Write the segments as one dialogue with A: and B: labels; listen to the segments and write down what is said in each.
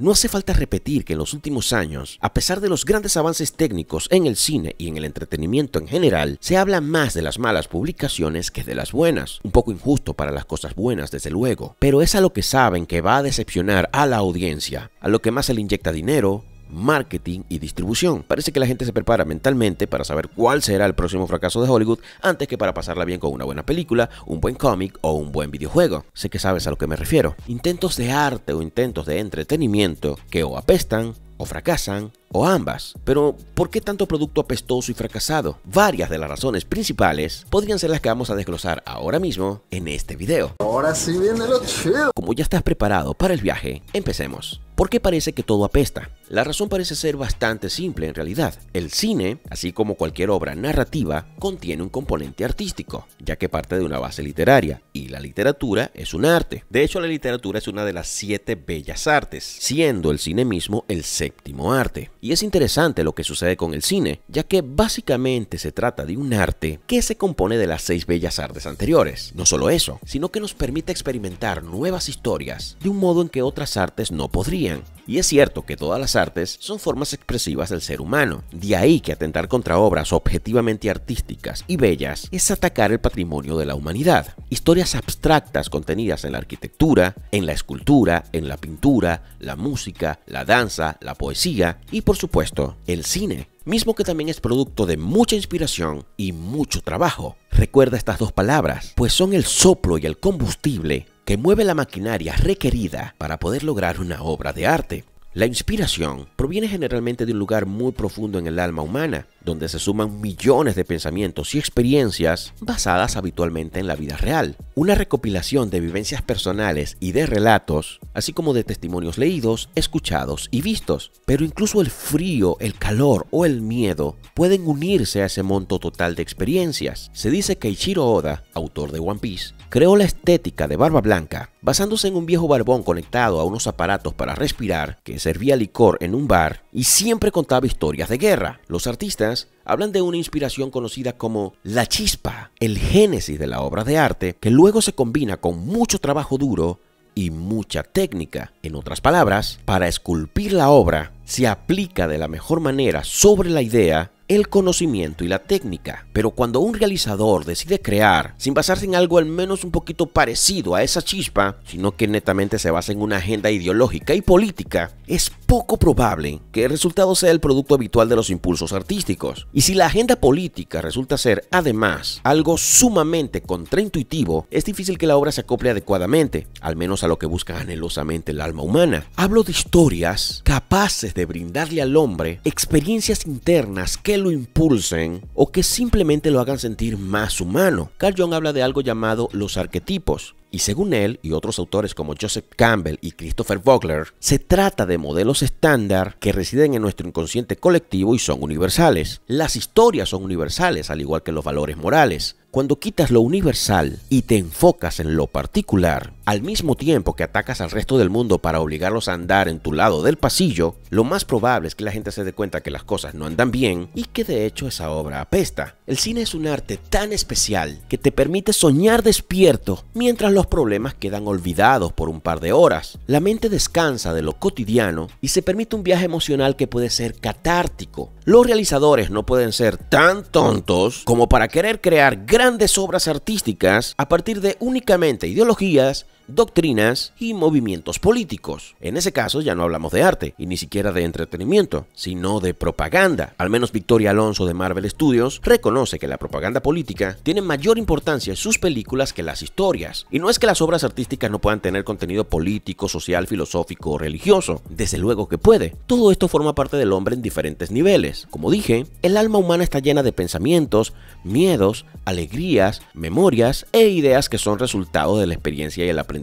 A: No hace falta repetir que en los últimos años, a pesar de los grandes avances técnicos en el cine y en el entretenimiento en general, se habla más de las malas publicaciones que de las buenas. Un poco injusto para las cosas buenas, desde luego, pero es a lo que saben que va a decepcionar a la audiencia, a lo que más se le inyecta dinero, marketing y distribución. Parece que la gente se prepara mentalmente para saber cuál será el próximo fracaso de Hollywood antes que para pasarla bien con una buena película, un buen cómic o un buen videojuego. Sé que sabes a lo que me refiero. Intentos de arte o intentos de entretenimiento que o apestan o fracasan o ambas. Pero, ¿por qué tanto producto apestoso y fracasado? Varias de las razones principales podrían ser las que vamos a desglosar ahora mismo en este video. Ahora sí viene lo chido. Como ya estás preparado para el viaje, empecemos. ¿Por qué parece que todo apesta? La razón parece ser bastante simple en realidad. El cine, así como cualquier obra narrativa, contiene un componente artístico, ya que parte de una base literaria, y la literatura es un arte. De hecho, la literatura es una de las siete bellas artes, siendo el cine mismo el séptimo arte. Y es interesante lo que sucede con el cine, ya que básicamente se trata de un arte que se compone de las seis bellas artes anteriores. No solo eso, sino que nos permite experimentar nuevas historias de un modo en que otras artes no podrían, y es cierto que todas las artes son formas expresivas del ser humano, de ahí que atentar contra obras objetivamente artísticas y bellas es atacar el patrimonio de la humanidad. Historias abstractas contenidas en la arquitectura, en la escultura, en la pintura, la música, la danza, la poesía y por supuesto el cine mismo que también es producto de mucha inspiración y mucho trabajo. Recuerda estas dos palabras, pues son el soplo y el combustible que mueve la maquinaria requerida para poder lograr una obra de arte. La inspiración proviene generalmente de un lugar muy profundo en el alma humana, donde se suman millones de pensamientos y experiencias basadas habitualmente en la vida real. Una recopilación de vivencias personales y de relatos, así como de testimonios leídos, escuchados y vistos. Pero incluso el frío, el calor o el miedo pueden unirse a ese monto total de experiencias. Se dice que Ichiro Oda, autor de One Piece, creó la estética de Barba Blanca basándose en un viejo barbón conectado a unos aparatos para respirar que servía licor en un bar y siempre contaba historias de guerra. Los artistas hablan de una inspiración conocida como la chispa, el génesis de la obra de arte, que luego se combina con mucho trabajo duro y mucha técnica. En otras palabras, para esculpir la obra, se aplica de la mejor manera sobre la idea el conocimiento y la técnica. Pero cuando un realizador decide crear sin basarse en algo al menos un poquito parecido a esa chispa, sino que netamente se basa en una agenda ideológica y política, es poco probable que el resultado sea el producto habitual de los impulsos artísticos. Y si la agenda política resulta ser, además, algo sumamente contraintuitivo, es difícil que la obra se acople adecuadamente, al menos a lo que busca anhelosamente el alma humana. Hablo de historias capaces de brindarle al hombre experiencias internas que lo impulsen o que simplemente lo hagan sentir más humano. Carl Jung habla de algo llamado los arquetipos, y según él y otros autores como Joseph Campbell y Christopher Vogler, se trata de modelos estándar que residen en nuestro inconsciente colectivo y son universales. Las historias son universales, al igual que los valores morales. Cuando quitas lo universal y te enfocas en lo particular, al mismo tiempo que atacas al resto del mundo para obligarlos a andar en tu lado del pasillo, lo más probable es que la gente se dé cuenta que las cosas no andan bien y que de hecho esa obra apesta. El cine es un arte tan especial que te permite soñar despierto mientras los problemas quedan olvidados por un par de horas. La mente descansa de lo cotidiano y se permite un viaje emocional que puede ser catártico. Los realizadores no pueden ser tan tontos como para querer crear grandes grandes obras artísticas a partir de únicamente ideologías doctrinas y movimientos políticos. En ese caso ya no hablamos de arte y ni siquiera de entretenimiento, sino de propaganda. Al menos Victoria Alonso de Marvel Studios reconoce que la propaganda política tiene mayor importancia en sus películas que las historias. Y no es que las obras artísticas no puedan tener contenido político, social, filosófico o religioso. Desde luego que puede. Todo esto forma parte del hombre en diferentes niveles. Como dije, el alma humana está llena de pensamientos, miedos, alegrías, memorias e ideas que son resultado de la experiencia y el aprendizaje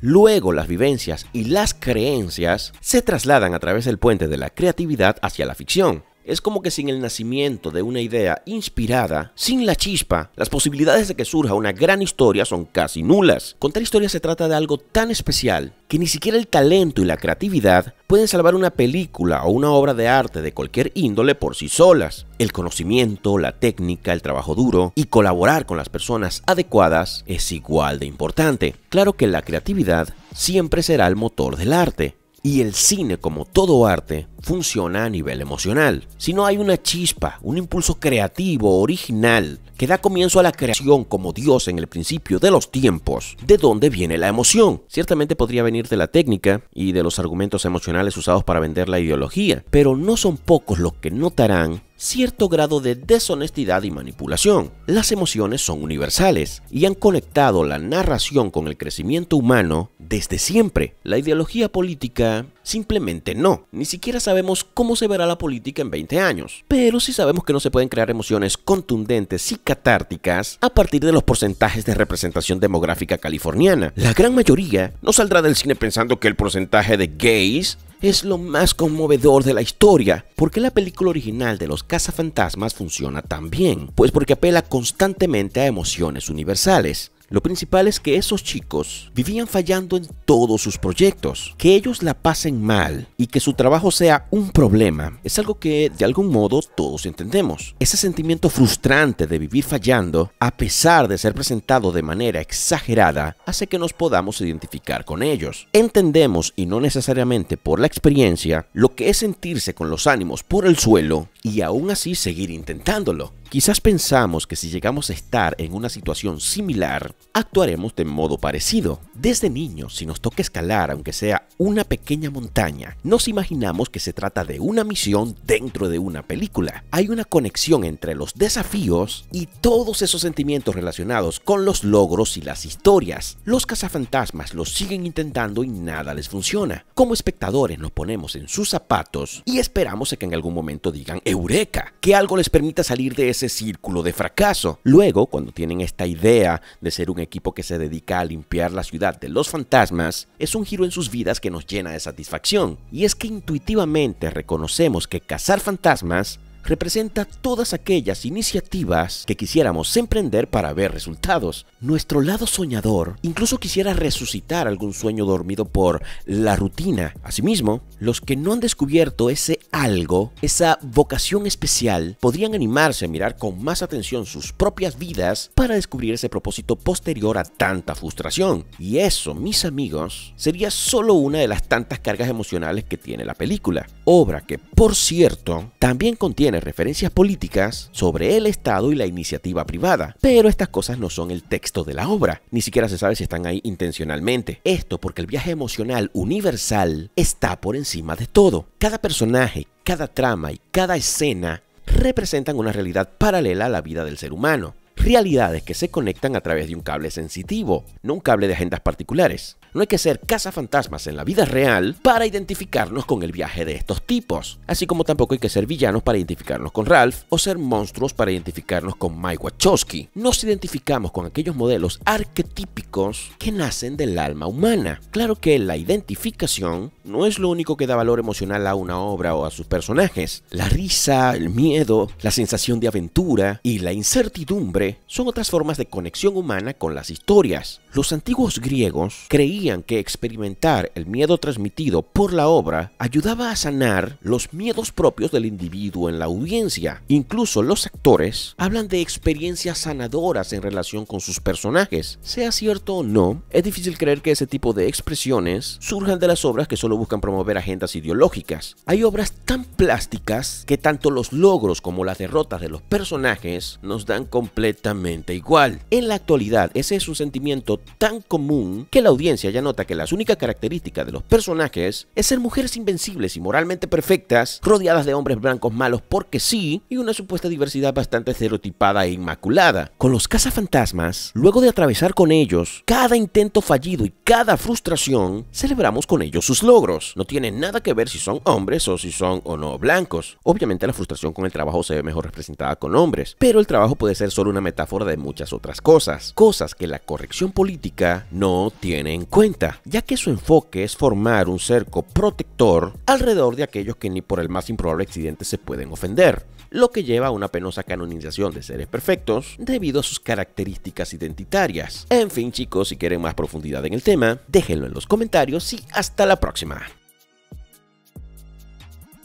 A: Luego las vivencias y las creencias se trasladan a través del puente de la creatividad hacia la ficción. Es como que sin el nacimiento de una idea inspirada, sin la chispa, las posibilidades de que surja una gran historia son casi nulas. Contar historias se trata de algo tan especial que ni siquiera el talento y la creatividad pueden salvar una película o una obra de arte de cualquier índole por sí solas. El conocimiento, la técnica, el trabajo duro y colaborar con las personas adecuadas es igual de importante. Claro que la creatividad siempre será el motor del arte, y el cine como todo arte funciona a nivel emocional, Si no hay una chispa, un impulso creativo, original, que da comienzo a la creación como Dios en el principio de los tiempos. ¿De dónde viene la emoción? Ciertamente podría venir de la técnica y de los argumentos emocionales usados para vender la ideología, pero no son pocos los que notarán cierto grado de deshonestidad y manipulación. Las emociones son universales y han conectado la narración con el crecimiento humano desde siempre. La ideología política simplemente no, ni siquiera sabemos cómo se verá la política en 20 años, pero sí sabemos que no se pueden crear emociones contundentes y catárticas a partir de los porcentajes de representación demográfica californiana. La gran mayoría no saldrá del cine pensando que el porcentaje de gays es lo más conmovedor de la historia. ¿Por qué la película original de los cazafantasmas funciona tan bien? Pues porque apela constantemente a emociones universales. Lo principal es que esos chicos vivían fallando en todos sus proyectos. Que ellos la pasen mal y que su trabajo sea un problema es algo que de algún modo todos entendemos. Ese sentimiento frustrante de vivir fallando, a pesar de ser presentado de manera exagerada, hace que nos podamos identificar con ellos. Entendemos, y no necesariamente por la experiencia, lo que es sentirse con los ánimos por el suelo y aún así seguir intentándolo. Quizás pensamos que si llegamos a estar en una situación similar, actuaremos de modo parecido. Desde niños, si nos toca escalar, aunque sea una pequeña montaña, nos imaginamos que se trata de una misión dentro de una película. Hay una conexión entre los desafíos y todos esos sentimientos relacionados con los logros y las historias. Los cazafantasmas los siguen intentando y nada les funciona. Como espectadores nos ponemos en sus zapatos y esperamos a que en algún momento digan ¡Eureka! Que algo les permita salir de ese círculo de fracaso. Luego, cuando tienen esta idea de ser un equipo que se dedica a limpiar la ciudad de los fantasmas, es un giro en sus vidas que nos llena de satisfacción. Y es que intuitivamente reconocemos que cazar fantasmas representa todas aquellas iniciativas que quisiéramos emprender para ver resultados. Nuestro lado soñador incluso quisiera resucitar algún sueño dormido por la rutina. Asimismo, los que no han descubierto ese algo, esa vocación especial, podrían animarse a mirar con más atención sus propias vidas para descubrir ese propósito posterior a tanta frustración. Y eso, mis amigos, sería solo una de las tantas cargas emocionales que tiene la película. Obra que, por cierto, también contiene tiene referencias políticas sobre el Estado y la iniciativa privada, pero estas cosas no son el texto de la obra, ni siquiera se sabe si están ahí intencionalmente. Esto porque el viaje emocional universal está por encima de todo. Cada personaje, cada trama y cada escena representan una realidad paralela a la vida del ser humano realidades que se conectan a través de un cable sensitivo, no un cable de agendas particulares. No hay que ser cazafantasmas en la vida real para identificarnos con el viaje de estos tipos, así como tampoco hay que ser villanos para identificarnos con Ralph o ser monstruos para identificarnos con Mike Wachowski. Nos identificamos con aquellos modelos arquetípicos que nacen del alma humana. Claro que la identificación no es lo único que da valor emocional a una obra o a sus personajes. La risa, el miedo, la sensación de aventura y la incertidumbre son otras formas de conexión humana con las historias. Los antiguos griegos creían que experimentar el miedo transmitido por la obra ayudaba a sanar los miedos propios del individuo en la audiencia. Incluso los actores hablan de experiencias sanadoras en relación con sus personajes. Sea cierto o no, es difícil creer que ese tipo de expresiones surjan de las obras que solo buscan promover agendas ideológicas. Hay obras tan plásticas que tanto los logros como las derrotas de los personajes nos dan completamente igual. En la actualidad, ese es un sentimiento tan común que la audiencia ella nota que la única característica de los personajes es ser mujeres invencibles y moralmente perfectas, rodeadas de hombres blancos malos porque sí, y una supuesta diversidad bastante estereotipada e inmaculada. Con los cazafantasmas, luego de atravesar con ellos cada intento fallido y cada frustración, celebramos con ellos sus logros. No tiene nada que ver si son hombres o si son o no blancos. Obviamente la frustración con el trabajo se ve mejor representada con hombres, pero el trabajo puede ser solo una metáfora de muchas otras cosas, cosas que la corrección política no tiene en cuenta cuenta, ya que su enfoque es formar un cerco protector alrededor de aquellos que ni por el más improbable accidente se pueden ofender, lo que lleva a una penosa canonización de seres perfectos debido a sus características identitarias. En fin chicos, si quieren más profundidad en el tema, déjenlo en los comentarios y hasta la próxima.